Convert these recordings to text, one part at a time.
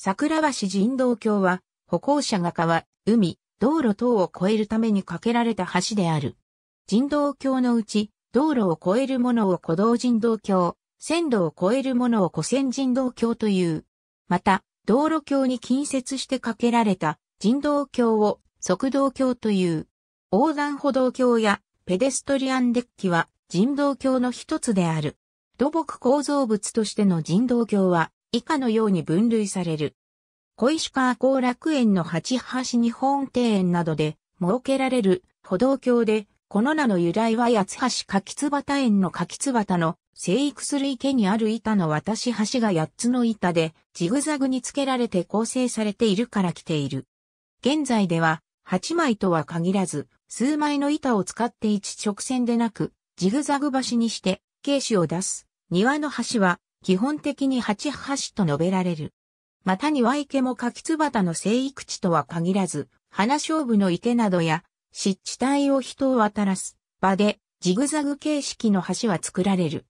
桜橋人道橋は、歩行者が川、海、道路等を越えるために架けられた橋である。人道橋のうち、道路を越えるものを古道人道橋、線路を越えるものを古線人道橋という。また、道路橋に近接して架けられた人道橋を側道橋という。横断歩道橋やペデストリアンデッキは人道橋の一つである。土木構造物としての人道橋は以下のように分類される。小石川後楽園の八橋日本庭園などで設けられる歩道橋で、この名の由来は八橋柿津畑園の柿津畑の生育する池にある板の渡し橋が八つの板でジグザグにつけられて構成されているから来ている。現在では八枚とは限らず数枚の板を使って一直線でなくジグザグ橋にして、軽視を出す。庭の橋は基本的に八橋と述べられる。またには池も柿椿の生育地とは限らず、花勝負の池などや、湿地帯を人を渡らす場で、ジグザグ形式の橋は作られる。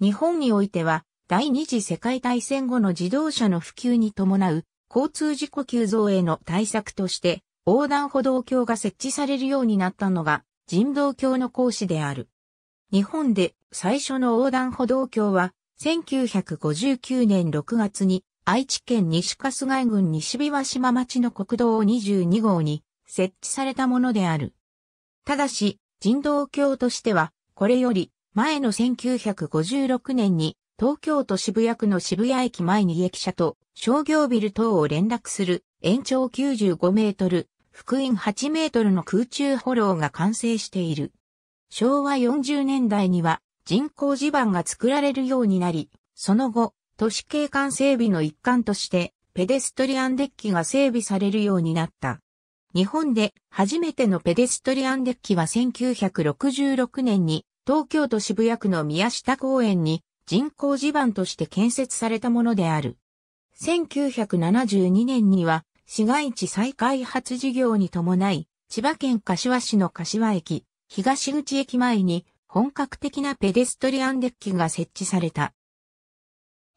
日本においては、第二次世界大戦後の自動車の普及に伴う、交通事故急増への対策として、横断歩道橋が設置されるようになったのが、人道橋の講師である。日本で最初の横断歩道橋は、1959年6月に愛知県西春日郡西琵島町の国道22号に設置されたものである。ただし、人道橋としては、これより前の1956年に東京都渋谷区の渋谷駅前に駅舎と商業ビル等を連絡する延長95メートル、福音8メートルの空中歩廊が完成している。昭和40年代には人工地盤が作られるようになり、その後、都市景観整備の一環として、ペデストリアンデッキが整備されるようになった。日本で初めてのペデストリアンデッキは1966年に東京都渋谷区の宮下公園に人工地盤として建設されたものである。1972年には市街地再開発事業に伴い、千葉県柏市の柏駅、東口駅前に本格的なペデストリアンデッキが設置された。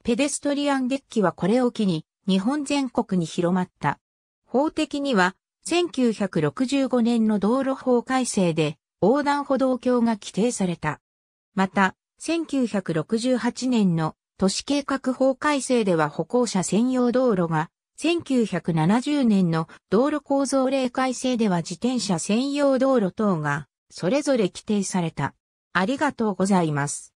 ペデストリアンデッキはこれを機に日本全国に広まった。法的には1965年の道路法改正で横断歩道橋が規定された。また、1968年の都市計画法改正では歩行者専用道路が、1970年の道路構造例改正では自転車専用道路等がそれぞれ規定された。ありがとうございます。